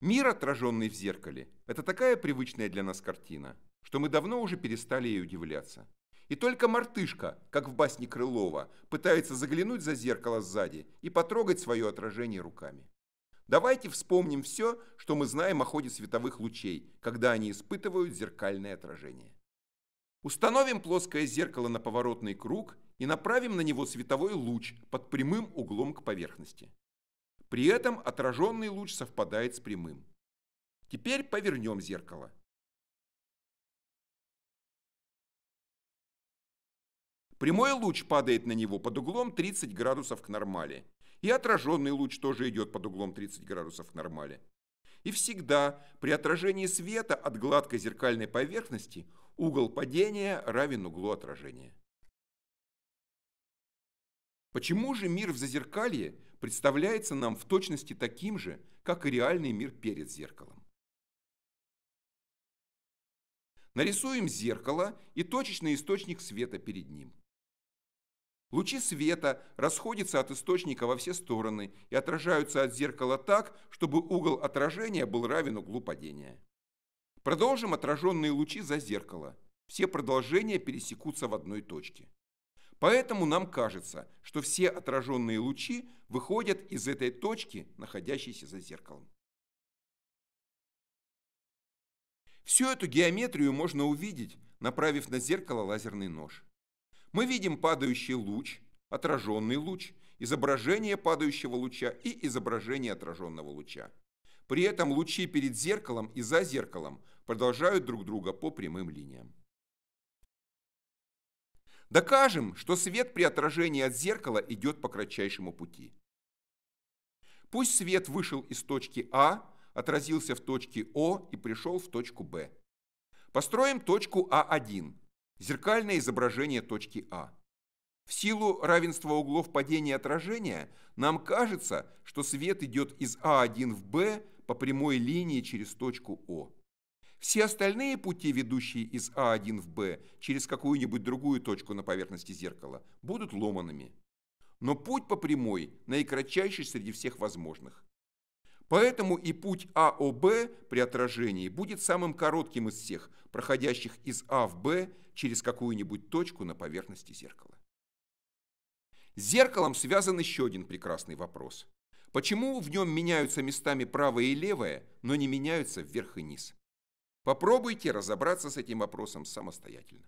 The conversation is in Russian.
Мир, отраженный в зеркале, это такая привычная для нас картина, что мы давно уже перестали ей удивляться. И только мартышка, как в басне Крылова, пытается заглянуть за зеркало сзади и потрогать свое отражение руками. Давайте вспомним все, что мы знаем о ходе световых лучей, когда они испытывают зеркальное отражение. Установим плоское зеркало на поворотный круг и направим на него световой луч под прямым углом к поверхности. При этом отраженный луч совпадает с прямым. Теперь повернем зеркало. Прямой луч падает на него под углом 30 градусов к нормали. И отраженный луч тоже идет под углом 30 градусов к нормали. И всегда при отражении света от гладкой зеркальной поверхности угол падения равен углу отражения. Почему же мир в зазеркалье представляется нам в точности таким же, как и реальный мир перед зеркалом? Нарисуем зеркало и точечный источник света перед ним – Лучи света расходятся от источника во все стороны и отражаются от зеркала так, чтобы угол отражения был равен углу падения. Продолжим отраженные лучи за зеркало. Все продолжения пересекутся в одной точке. Поэтому нам кажется, что все отраженные лучи выходят из этой точки, находящейся за зеркалом. Всю эту геометрию можно увидеть, направив на зеркало лазерный нож. Мы видим падающий луч, отраженный луч, изображение падающего луча и изображение отраженного луча. При этом лучи перед зеркалом и за зеркалом продолжают друг друга по прямым линиям. Докажем, что свет при отражении от зеркала идет по кратчайшему пути. Пусть свет вышел из точки А, отразился в точке О и пришел в точку Б. Построим точку А1, Зеркальное изображение точки А. В силу равенства углов падения отражения нам кажется, что свет идет из А1 в Б по прямой линии через точку О. Все остальные пути, ведущие из А1 в Б через какую-нибудь другую точку на поверхности зеркала, будут ломанными. Но путь по прямой наикратчайший среди всех возможных. Поэтому и путь АОБ при отражении будет самым коротким из всех, проходящих из А в Б через какую-нибудь точку на поверхности зеркала. С зеркалом связан еще один прекрасный вопрос. Почему в нем меняются местами правое и левое, но не меняются вверх и низ? Попробуйте разобраться с этим вопросом самостоятельно.